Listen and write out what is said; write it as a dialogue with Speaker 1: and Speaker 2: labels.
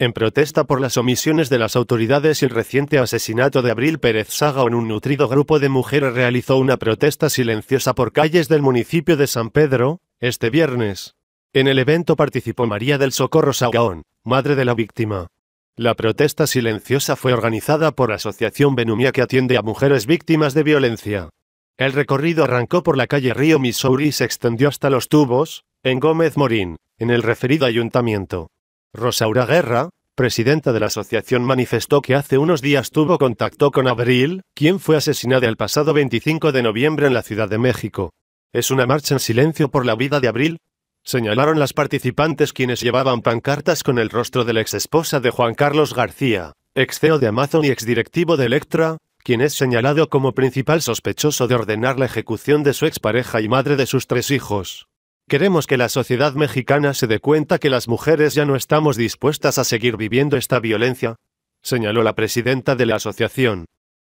Speaker 1: en protesta por las omisiones de las autoridades y el reciente asesinato de Abril Pérez Sagaón un nutrido grupo de mujeres realizó una protesta silenciosa por calles del municipio de San Pedro, este viernes. En el evento participó María del Socorro Sagaón, madre de la víctima. La protesta silenciosa fue organizada por la Asociación Benumia que atiende a mujeres víctimas de violencia. El recorrido arrancó por la calle Río Missouri y se extendió hasta los tubos, en Gómez Morín, en el referido ayuntamiento. Rosaura Guerra, presidenta de la asociación, manifestó que hace unos días tuvo contacto con Abril, quien fue asesinada el pasado 25 de noviembre en la Ciudad de México. Es una marcha en silencio por la vida de Abril, señalaron las participantes quienes llevaban pancartas con el rostro de la exesposa de Juan Carlos García, ex CEO de Amazon y ex directivo de Electra, quien es señalado como principal sospechoso de ordenar la ejecución de su expareja y madre de sus tres hijos. Queremos que la sociedad mexicana se dé cuenta que las mujeres ya no estamos dispuestas a seguir viviendo esta violencia, señaló la presidenta de la asociación.